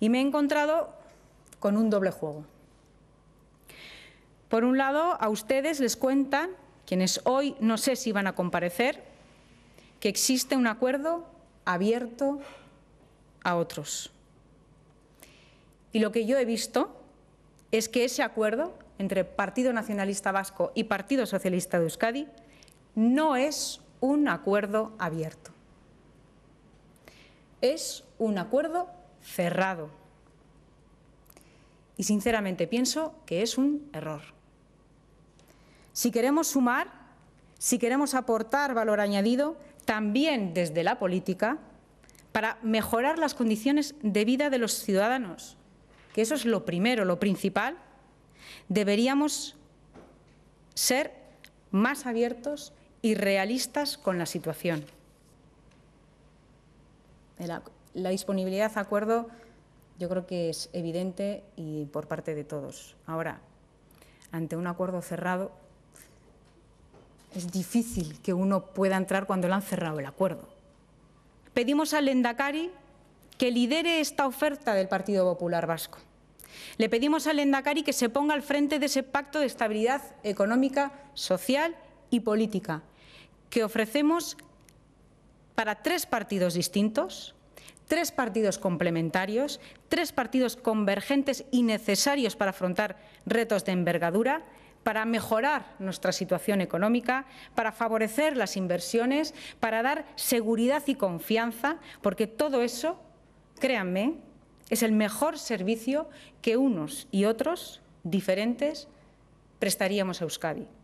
Y me he encontrado con un doble juego. Por un lado, a ustedes les cuentan, quienes hoy no sé si van a comparecer, que existe un acuerdo abierto a otros. Y lo que yo he visto es que ese acuerdo entre Partido Nacionalista Vasco y Partido Socialista de Euskadi no es un acuerdo abierto. Es un acuerdo cerrado. Y sinceramente pienso que es un error. Si queremos sumar, si queremos aportar valor añadido, también desde la política, para mejorar las condiciones de vida de los ciudadanos, que eso es lo primero, lo principal, deberíamos ser más abiertos y realistas con la situación la disponibilidad a acuerdo yo creo que es evidente y por parte de todos. Ahora, ante un acuerdo cerrado, es difícil que uno pueda entrar cuando le han cerrado el acuerdo. Pedimos al Endacari que lidere esta oferta del Partido Popular Vasco. Le pedimos al Endacari que se ponga al frente de ese pacto de estabilidad económica, social y política que ofrecemos para tres partidos distintos, tres partidos complementarios, tres partidos convergentes y necesarios para afrontar retos de envergadura, para mejorar nuestra situación económica, para favorecer las inversiones, para dar seguridad y confianza, porque todo eso, créanme, es el mejor servicio que unos y otros, diferentes, prestaríamos a Euskadi.